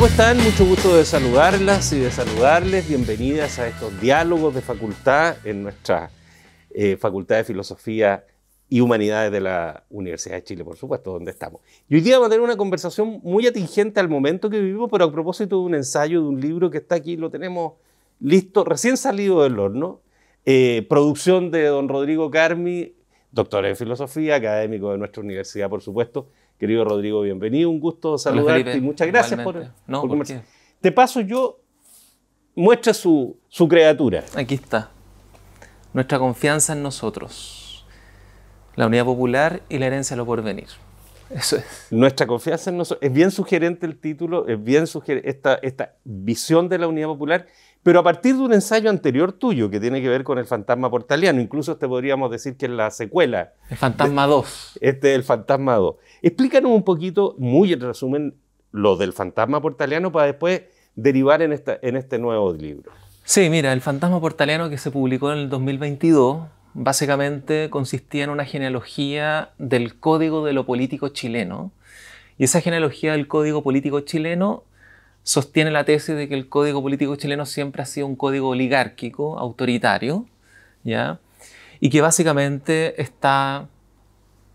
¿Cómo están? Mucho gusto de saludarlas y de saludarles. Bienvenidas a estos diálogos de facultad en nuestra eh, Facultad de Filosofía y Humanidades de la Universidad de Chile, por supuesto, donde estamos. Y hoy día vamos a tener una conversación muy atingente al momento que vivimos, pero a propósito de un ensayo, de un libro que está aquí, lo tenemos listo, recién salido del horno, eh, producción de don Rodrigo Carmi, doctor en filosofía, académico de nuestra universidad, por supuesto, Querido Rodrigo, bienvenido, un gusto saludarte y muchas gracias por, no, por Te paso yo, muestra su, su creatura. Aquí está, nuestra confianza en nosotros, la unidad popular y la herencia de lo porvenir. Eso es. Nuestra confianza en nosotros. Es bien sugerente el título, es bien sugerente esta, esta visión de la unidad popular pero a partir de un ensayo anterior tuyo que tiene que ver con el fantasma portaliano, incluso te podríamos decir que es la secuela. El fantasma 2. Este es el fantasma 2. Explícanos un poquito, muy en resumen, lo del fantasma portaliano para después derivar en, en este nuevo libro. Sí, mira, el fantasma portaliano que se publicó en el 2022 básicamente consistía en una genealogía del código de lo político chileno. Y esa genealogía del código político chileno sostiene la tesis de que el código político chileno siempre ha sido un código oligárquico, autoritario, ¿ya? y que básicamente está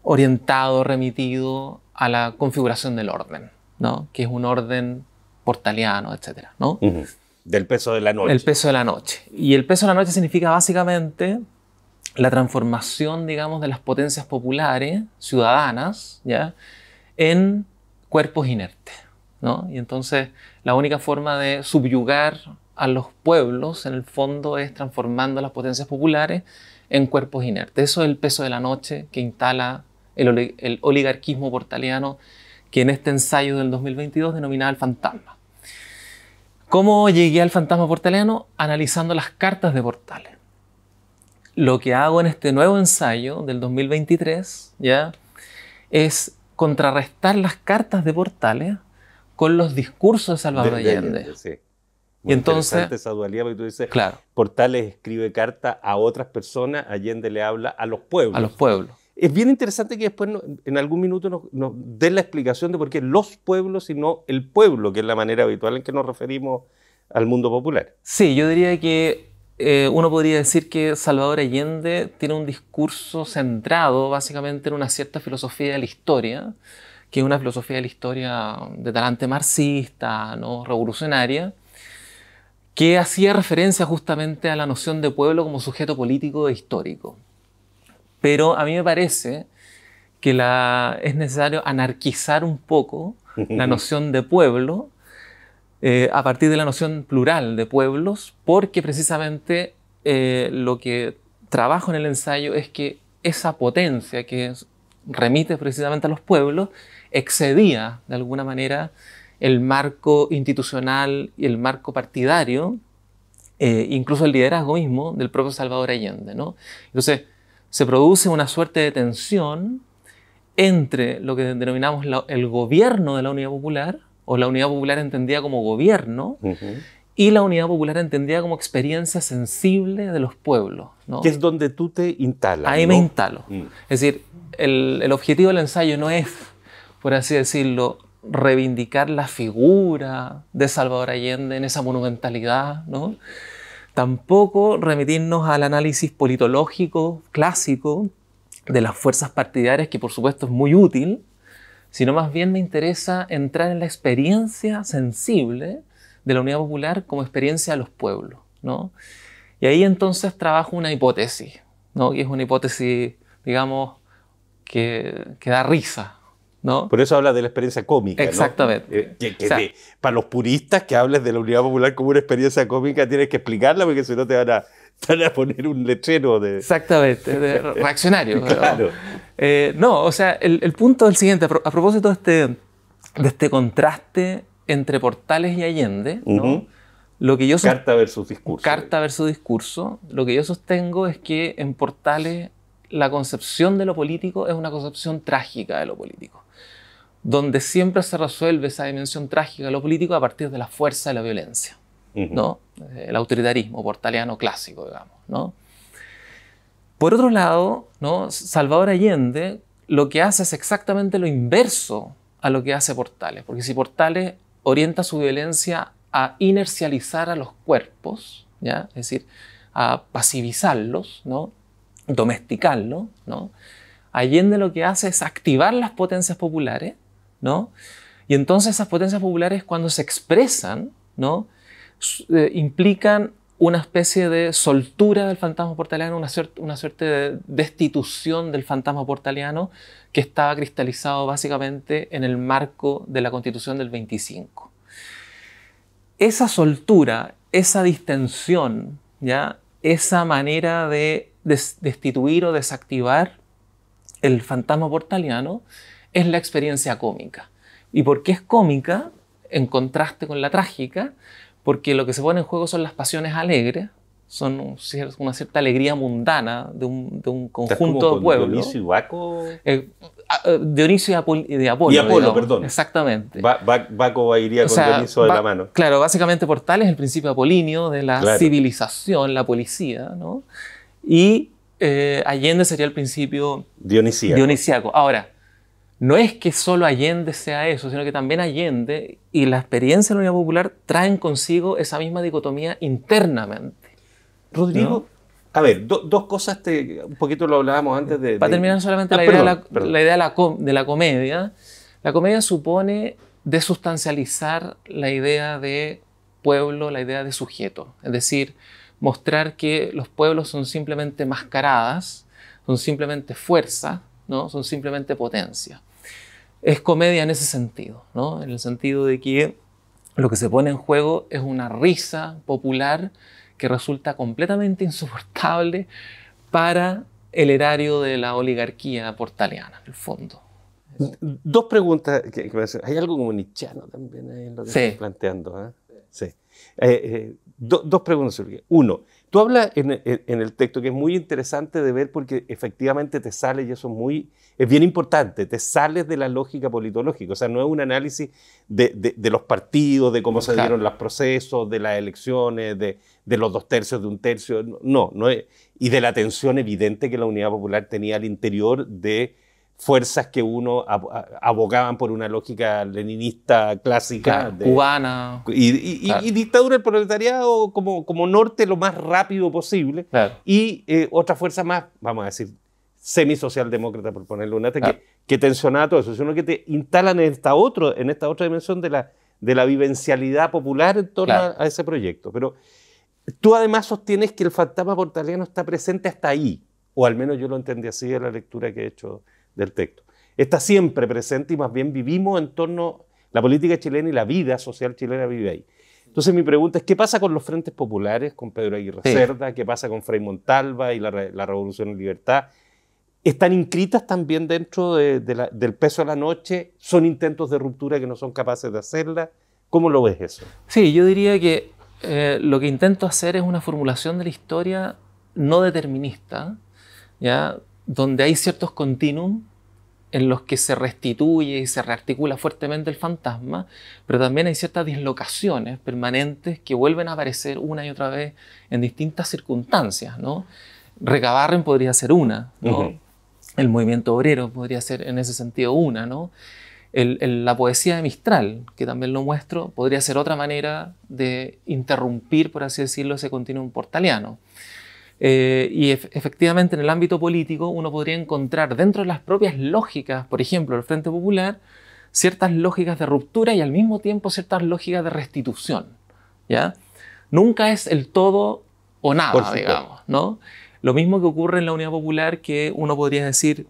orientado, remitido a la configuración del orden, ¿no? que es un orden portaliano, etc. ¿no? Del peso de la noche. El peso de la noche. Y el peso de la noche significa básicamente la transformación, digamos, de las potencias populares, ciudadanas, ¿ya? en cuerpos inertes. Y entonces la única forma de subyugar a los pueblos, en el fondo, es transformando las potencias populares en cuerpos inertes. Eso es el peso de la noche que instala el, oligarquismo portaliano, que en este ensayo del 2022 denominaba el fantasma. ¿Cómo llegué al fantasma portaliano? Analizando las cartas de portales. Lo que hago en este nuevo ensayo del 2023 ¿ya? es contrarrestar las cartas de portales con los discursos de Salvador Allende. sí. y entonces, esa dualidad, porque tú dices, claro. Portales escribe carta a otras personas, Allende le habla a los pueblos. A los pueblos. Es bien interesante que después en algún minuto nos, dé la explicación de por qué los pueblos y no el pueblo, que es la manera habitual en que nos referimos al mundo popular. Sí, yo diría que eh, uno podría decir que Salvador Allende tiene un discurso centrado básicamente en una cierta filosofía de la historia que es una filosofía de la historia de talante marxista, ¿no? revolucionaria, que hacía referencia justamente a la noción de pueblo como sujeto político e histórico. Pero a mí me parece que la, es necesario anarquizar un poco la noción de pueblo eh, a partir de la noción plural de pueblos, porque precisamente eh, lo que trabajo en el ensayo es que esa potencia que es remite precisamente a los pueblos, excedía de alguna manera el marco institucional y el marco partidario, eh, incluso el liderazgo mismo del propio Salvador Allende. ¿no? Entonces, se produce una suerte de tensión entre lo que denominamos el gobierno de la Unidad Popular, o la Unidad Popular entendida como gobierno, y la unidad popular entendida como experiencia sensible de los pueblos. Que es donde tú te instalas. Ahí me instalo. Mm. Es decir, el, objetivo del ensayo no es, por así decirlo, reivindicar la figura de Salvador Allende en esa monumentalidad, tampoco remitirnos al análisis politológico clásico de las fuerzas partidarias, que por supuesto es muy útil, sino más bien me interesa entrar en la experiencia sensible de la Unidad Popular como experiencia a los pueblos. ¿no? Y ahí entonces trabajo una hipótesis, ¿no? que es una hipótesis, digamos, que, da risa, ¿No? Por eso habla de la experiencia cómica. Exactamente. Eh, para los puristas que hables de la unidad popular como una experiencia cómica, tienes que explicarla porque si no te van a, poner un letrero de. Exactamente, de reaccionario. claro. Eh, no, o sea, el, punto es el siguiente. A propósito de este, de este contraste entre Portales y Allende, Lo que yo carta versus discurso. Carta versus discurso. Lo que yo sostengo es que en Portales la concepción de lo político es una concepción trágica de lo político, donde siempre se resuelve esa dimensión trágica de lo político a partir de la fuerza de la violencia, ¿no? Eh, el autoritarismo portaleano clásico, digamos, ¿no? Por otro lado, ¿no? Salvador Allende lo que hace es exactamente lo inverso a lo que hace Portales, porque si Portales orienta su violencia a inercializar a los cuerpos, ¿ya? es decir, a pasivizarlos, ¿no? domesticarlos. ¿no? Allende lo que hace es activar las potencias populares, ¿no? y entonces esas potencias populares cuando se expresan, ¿no? Eh, implican una especie de soltura del fantasma portaliano, una, suerte de destitución del fantasma portaliano que estaba cristalizado básicamente en el marco de la constitución del 25. Esa soltura, esa distensión, ¿ya? esa manera de destituir o desactivar el fantasma portaliano es la experiencia cómica. ¿Y porque es cómica? En contraste con la trágica, porque lo que se pone en juego son las pasiones alegres, son una cierta alegría mundana de un, de conjunto de pueblos. Dionisio y Baco. Eh, ah, eh, Dionisio y, de Apolo. Y Apolo, perdón. Exactamente. Baco iría con Dioniso Dionisio de la mano. Claro, básicamente Portal es el principio apolinio de la civilización, la policía, ¿no? Y eh, Allende sería el principio dionisíaco. dionisíaco. Ahora, no es que solo Allende sea eso, sino que también Allende y la experiencia de la Unidad Popular traen consigo esa misma dicotomía internamente. Rodrigo, a ver, dos cosas, te, un poquito lo hablábamos antes de... Para terminar solamente ah, la, idea de la, comedia. La comedia supone desustancializar la idea de pueblo, la idea de sujeto. Es decir, mostrar que los pueblos son simplemente mascaradas, son simplemente fuerza, son simplemente potencia. Es comedia en ese sentido, ¿no? En el sentido de que lo que se pone en juego es una risa popular que resulta completamente insoportable para el erario de la oligarquía portaliana, en el fondo. Dos preguntas Hay algo como nichano también en lo que estás planteando. ¿eh? Sí. Eh, eh, dos preguntas. Uno, Tú hablas en, el texto que es muy interesante de ver porque efectivamente te sale, y eso es, muy, es bien importante, te sales de la lógica politológica. O sea, no es un análisis de, los partidos, de cómo se dieron los procesos, de las elecciones, de, de, los dos tercios, de un tercio. No, no es, y de la tensión evidente que la Unidad Popular tenía al interior de fuerzas que uno abogaban por una lógica leninista clásica. cubana. Y, dictadura del proletariado como, como norte lo más rápido posible. Y eh, otra fuerza más, vamos a decir, semisocialdemócrata, por ponerle un que, que tensionaba todo eso, sino que te instalan en esta, otro, en esta otra dimensión de la, de la vivencialidad popular en torno a, ese proyecto. Pero tú además sostienes que el fantasma portaliano está presente hasta ahí, o al menos yo lo entendí así de la lectura que he hecho del texto. Está siempre presente y más bien vivimos en torno, la política chilena y la vida social chilena vive ahí. Entonces mi pregunta es, ¿qué pasa con los frentes populares, con Pedro Aguirre Cerda? ¿Qué pasa con Frei Montalva y la, Revolución en Libertad? ¿Están inscritas también dentro del peso de la noche? ¿Son intentos de ruptura que no son capaces de hacerla? ¿Cómo lo ves eso? Sí, yo diría que eh, lo que intento hacer es una formulación de la historia no determinista, ¿ya? donde hay ciertos continuum en los que se restituye y se rearticula fuertemente el fantasma, pero también hay ciertas dislocaciones permanentes que vuelven a aparecer una y otra vez en distintas circunstancias, ¿no? Recabarren podría ser una, El movimiento obrero podría ser en ese sentido una, ¿no? la poesía de Mistral, que también lo muestro, podría ser otra manera de interrumpir, por así decirlo, ese continuum portaliano. Eh, y efectivamente en el ámbito político uno podría encontrar dentro de las propias lógicas, por ejemplo, el Frente Popular, ciertas lógicas de ruptura y al mismo tiempo ciertas lógicas de restitución. ¿ya? Nunca es el todo o nada, digamos. ¿no? Lo mismo que ocurre en la Unidad Popular que uno podría decir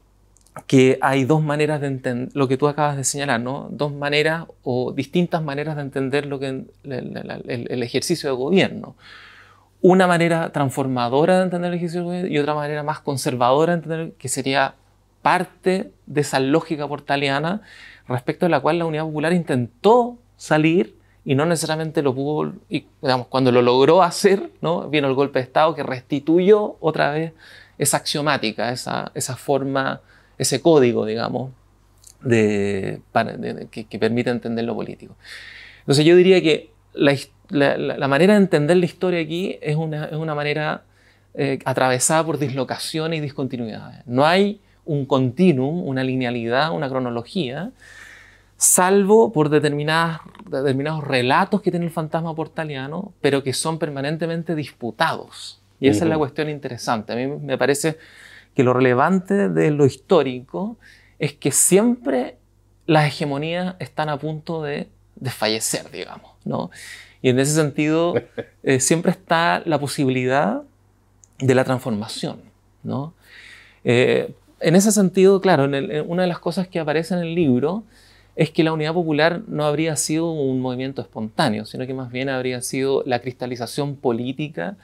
que hay dos maneras de entender lo que tú acabas de señalar, ¿no? Dos maneras o distintas maneras de entender lo que el ejercicio de gobierno una manera transformadora de entender el ejercicio y otra manera más conservadora de entender que sería parte de esa lógica portaliana respecto a la cual la Unidad Popular intentó salir y no necesariamente lo pudo, y, digamos, cuando lo logró hacer, ¿no? vino el golpe de Estado que restituyó otra vez esa axiomática, esa, esa forma, ese código, digamos, de, que, permite entender lo político. Entonces yo diría que la, historia la, manera de entender la historia aquí es una, manera eh, atravesada por dislocaciones y discontinuidades. No hay un continuum, una linealidad, una cronología, salvo por determinadas, determinados relatos que tiene el fantasma portaliano, pero que son permanentemente disputados. Y esa es la cuestión interesante. A mí me parece que lo relevante de lo histórico es que siempre las hegemonías están a punto de fallecer, digamos, ¿no? Y en ese sentido, eh, siempre está la posibilidad de la transformación, ¿no? Eh, en ese sentido, claro, una de las cosas que aparece en el libro es que la unidad popular no habría sido un movimiento espontáneo, sino que más bien habría sido la cristalización política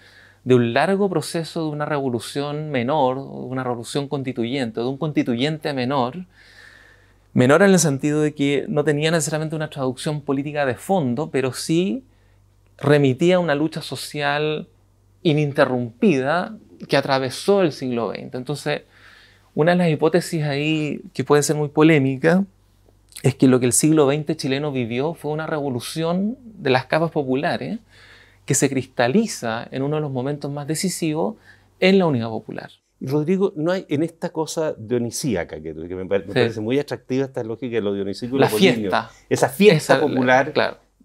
de un largo proceso de una revolución menor, una revolución constituyente, de un constituyente menor, menor en el sentido de que no tenía necesariamente una traducción política de fondo, pero sí remitía a una lucha social ininterrumpida que atravesó el siglo XX. Entonces, una de las hipótesis ahí que puede ser muy polémica es que lo que el siglo XX chileno vivió fue una revolución de las capas populares que se cristaliza en uno de los momentos más decisivos en la unidad popular. Rodrigo, no hay en esta cosa dionisíaca que, me, parece, muy atractiva esta lógica de lo dionisíaco la fiesta. Esa fiesta popular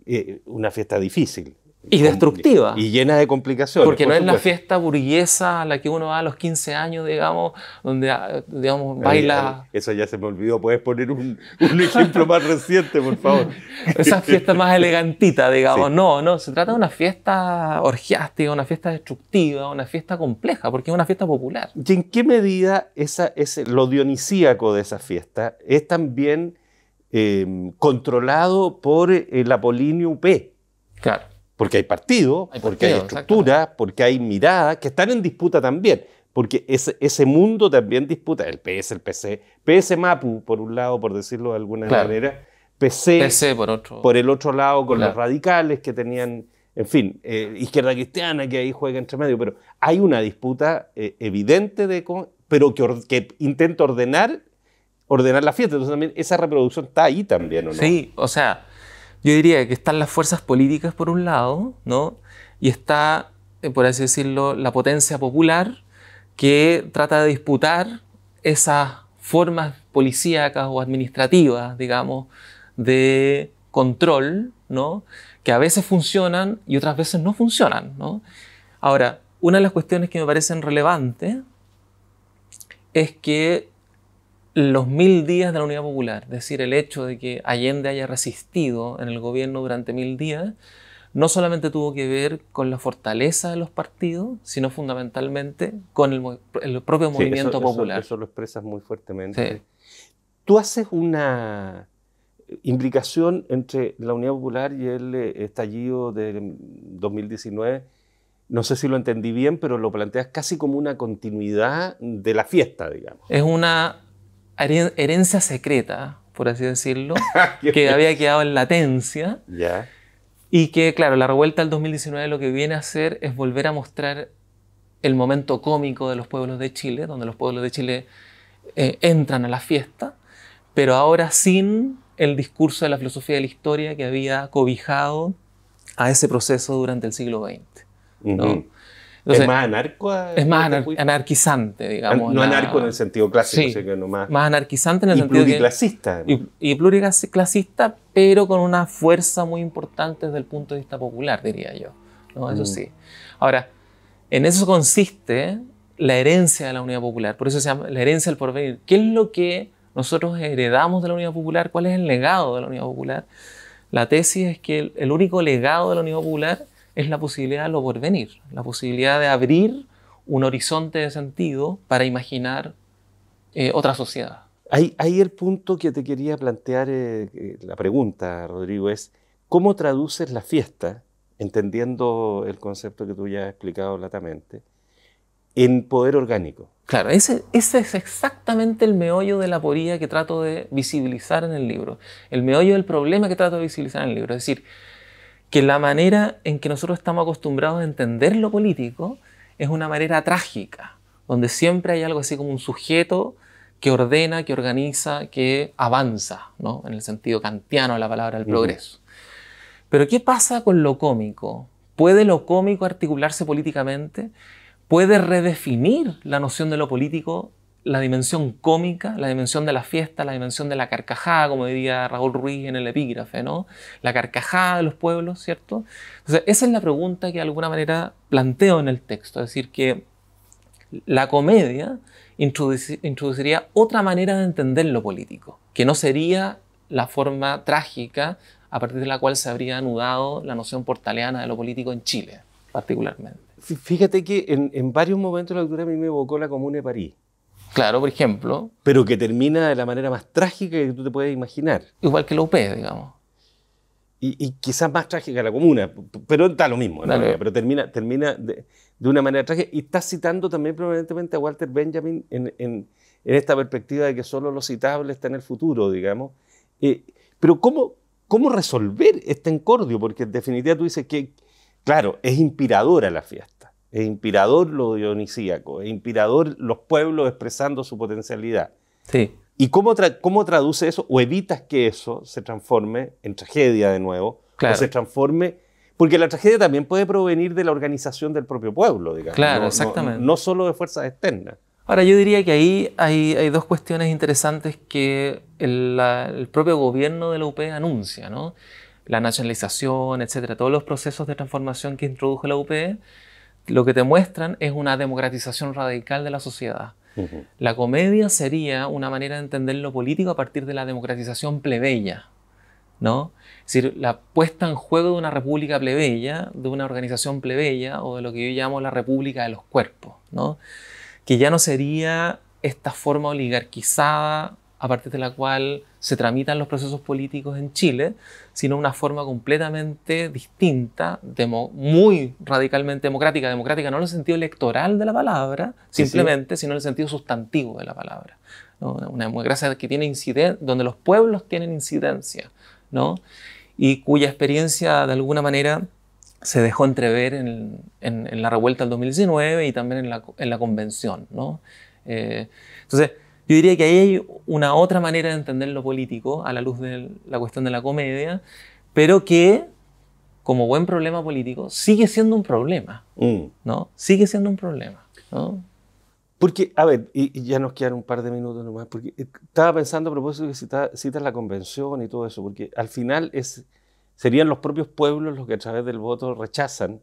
eh, una fiesta difícil. Y destructiva. Y llena de complicaciones. Porque no es la fiesta burguesa a la que uno va a los 15 años, digamos, donde ah, digamos, baila. eso ya se me olvidó. ¿Puedes poner un, un ejemplo más reciente, por favor? Esa fiesta más elegantita, digamos. No, no, se trata de una fiesta orgiástica, una fiesta destructiva, una fiesta compleja, porque es una fiesta popular. ¿Y en qué medida ese, lo dionisíaco de esa fiesta es también Em, controlado por el eh, Apolinio P Claro. Porque hay partido, porque hay estructura, porque hay miradas que están en disputa también. Porque ese, mundo también disputa el PS, el PC, PS MAPU, por un lado, por decirlo de alguna manera, PC, por, otro. por el otro lado, con los radicales que tenían, en fin, eh, izquierda cristiana que ahí juega entre medio. Pero hay una disputa eh, evidente, de, pero que, que intenta ordenar ordenar la fiesta. Entonces también esa reproducción está ahí también, ¿o ¿no? Sí, o sea, yo diría que están las fuerzas políticas por un lado, ¿no? Y está, eh, por así decirlo, la potencia popular que trata de disputar esas formas policíacas o administrativas, digamos, de control, ¿no? Que a veces funcionan y otras veces no funcionan, ¿no? Ahora, una de las cuestiones que me parecen relevantes es que los mil días de la Unidad Popular, es decir, el hecho de que Allende haya resistido en el gobierno durante mil días, no solamente tuvo que ver con la fortaleza de los partidos, sino fundamentalmente con el, propio movimiento popular. Eso, lo expresas muy fuertemente. Tú haces una implicación entre la Unidad Popular y el eh, estallido de 2019 no sé si lo entendí bien, pero lo planteas casi como una continuidad de la fiesta, digamos. Es una herencia secreta, por así decirlo, ah, que había quedado en latencia. Y que, claro, la revuelta del 2019 lo que viene a hacer es volver a mostrar el momento cómico de los pueblos de Chile, donde los pueblos de Chile eh, entran a la fiesta, pero ahora sin el discurso de la filosofía de la historia que había cobijado a ese proceso durante el siglo XX. ¿no? ¿Es más anarco? Ah, es más anarquizante, digamos. No anarco en el sentido clásico, sí, más... más anarquizante en el y sentido. Pluriclasista. y, y, pluriclasista, pero con una fuerza muy importante desde el punto de vista popular, diría yo. Eso mm. sí. Ahora, en eso consiste la herencia de la unidad popular, por eso se llama la herencia del porvenir. ¿Qué es lo que nosotros heredamos de la unidad popular? ¿Cuál es el legado de la unidad popular? La tesis es que el único legado de la unidad popular es la posibilidad de lo porvenir, la posibilidad de abrir un horizonte de sentido para imaginar eh, otra sociedad. Ahí, el punto que te quería plantear, eh, eh, la pregunta, Rodrigo, es cómo traduces la fiesta, entendiendo el concepto que tú ya has explicado latamente, en poder orgánico. Claro, ese, ese es exactamente el meollo de la poría que trato de visibilizar en el libro, el meollo del problema que trato de visibilizar en el libro. Es decir, que la manera en que nosotros estamos acostumbrados a entender lo político es una manera trágica, donde siempre hay algo así como un sujeto que ordena, que organiza, que avanza, ¿no? en el sentido kantiano de la palabra, el progreso. Pero ¿qué pasa con lo cómico? ¿Puede lo cómico articularse políticamente? ¿Puede redefinir la noción de lo político la dimensión cómica, la dimensión de la fiesta, la dimensión de la carcajada, como diría Raúl Ruiz en el epígrafe, ¿no? La carcajada de los pueblos, ¿cierto? Entonces, esa es la pregunta que de alguna manera planteo en el texto, es decir, que la comedia introduciría otra manera de entender lo político, que no sería la forma trágica a partir de la cual se habría anudado la noción portaleana de lo político en Chile, particularmente. Fíjate que en, varios momentos la lectura a mí me evocó la Comuna de París. Claro, por ejemplo. Pero que termina de la manera más trágica que tú te puedes imaginar. Igual que la UP, digamos. Y, quizás más trágica la comuna, pero está lo mismo. ¿no? Pero termina, termina de, una manera trágica. Y estás citando también permanentemente a Walter Benjamin en, esta perspectiva de que solo lo citable está en el futuro, digamos. Eh, pero ¿cómo, ¿cómo resolver este encordio? Porque en definitiva tú dices que, claro, es inspiradora la fiesta es inspirador lo dionisíaco, es inspirador los pueblos expresando su potencialidad. Sí. ¿Y cómo, cómo traduce eso o evitas que eso se transforme en tragedia de nuevo? se transforme... Porque la tragedia también puede provenir de la organización del propio pueblo, digamos. Claro, no, exactamente. No, solo de fuerzas externas. Ahora, yo diría que ahí hay, hay dos cuestiones interesantes que el, propio gobierno de la UPE anuncia, ¿no? La nacionalización, etcétera, todos los procesos de transformación que introdujo la UPE lo que te muestran es una democratización radical de la sociedad. La comedia sería una manera de entender lo político a partir de la democratización plebeya, ¿no? Es decir, la puesta en juego de una república plebeya, de una organización plebeya o de lo que yo llamo la república de los cuerpos, ¿no? Que ya no sería esta forma oligarquizada a partir de la cual se tramitan los procesos políticos en Chile, sino una forma completamente distinta, muy radicalmente democrática, democrática no en el sentido electoral de la palabra, simplemente, sino en el sentido sustantivo de la palabra. Una democracia que tiene incidencia, donde los pueblos tienen incidencia, ¿no? y cuya experiencia de alguna manera se dejó entrever en, la revuelta del 2019 y también en la, convención. ¿no? Eh, entonces, yo diría que ahí hay una otra manera de entender lo político a la luz de la cuestión de la comedia, pero que, como buen problema político, sigue siendo un problema, mm. ¿no? Sigue siendo un problema, Porque, a ver, y, ya nos quedan un par de minutos nomás, porque eh, estaba pensando a propósito que citas la convención y todo eso, porque al final es, serían los propios pueblos los que a través del voto rechazan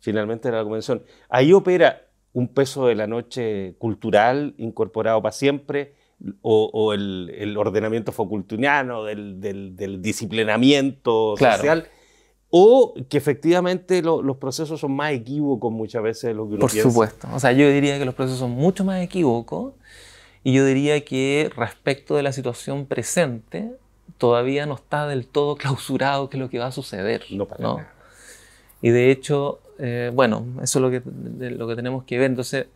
finalmente la convención. Ahí opera un peso de la noche cultural incorporado para siempre, o, el, ordenamiento focultuniano del, disciplinamiento social, o que efectivamente los procesos son más equívocos muchas veces de lo que uno Por supuesto, o sea, yo diría que los procesos son mucho más equívocos y yo diría que respecto de la situación presente, todavía no está del todo clausurado qué es lo que va a suceder. No, Y de hecho, eh, bueno, eso es lo que, lo que tenemos que ver. Entonces,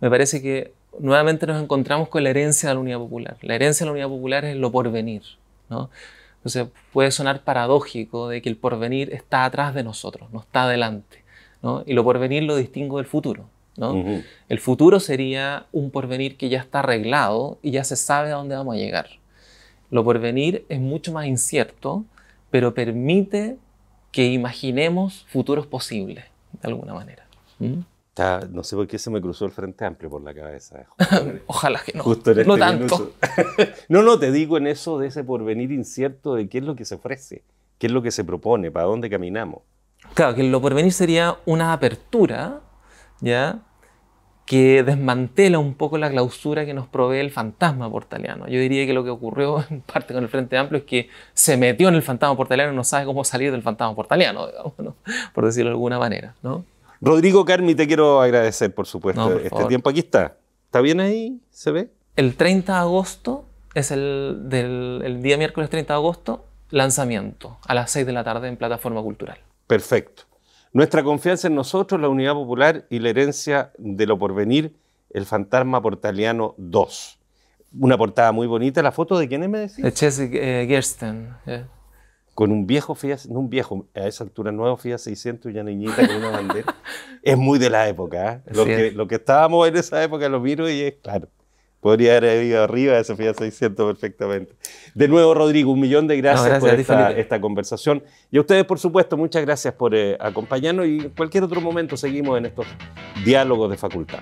me parece que nuevamente nos encontramos con la herencia de la unidad popular. La herencia de la unidad popular es lo porvenir. ¿no? Entonces, puede sonar paradójico de que el porvenir está atrás de nosotros, no está adelante. Y lo porvenir lo distingo del futuro. El futuro sería un porvenir que ya está arreglado y ya se sabe a dónde vamos a llegar. Lo porvenir es mucho más incierto, pero permite que imaginemos futuros posibles de alguna manera. ¿Mm? no sé por qué se me cruzó el Frente Amplio por la cabeza. Ojalá que no. no este tanto. no, no, te digo en eso de ese porvenir incierto de qué es lo que se ofrece, qué es lo que se propone, para dónde caminamos. Claro, que lo porvenir sería una apertura, ¿ya? que desmantela un poco la clausura que nos provee el fantasma portaliano. Yo diría que lo que ocurrió en parte con el Frente Amplio es que se metió en el fantasma portaliano y no sabe cómo salir del fantasma portaliano, por decirlo de alguna manera. ¿no? Rodrigo Carmi, te quiero agradecer, por supuesto, este tiempo. Aquí está. ¿Está bien ahí? ¿Se ve? El 30 de agosto es el, del, el día miércoles 30 de agosto, lanzamiento a las 6 de la tarde en Plataforma Cultural. Perfecto. Nuestra confianza en nosotros, la unidad popular y la herencia de lo porvenir, el fantasma portaliano 2. Una portada muy bonita, la foto de quién es, me decís? De eh, Gersten. Con un viejo un viejo, a esa altura nuevo Fiat 600 y una niñita con una bandera. es muy de la época, ¿eh? lo, que, lo que estábamos en esa época lo miro y es claro. Podría haber ido arriba de Sofía 600 perfectamente. De nuevo, Rodrigo, un millón de gracias, por esta, conversación. Y a ustedes, por supuesto, muchas gracias por eh, acompañarnos y en cualquier otro momento seguimos en estos diálogos de facultad.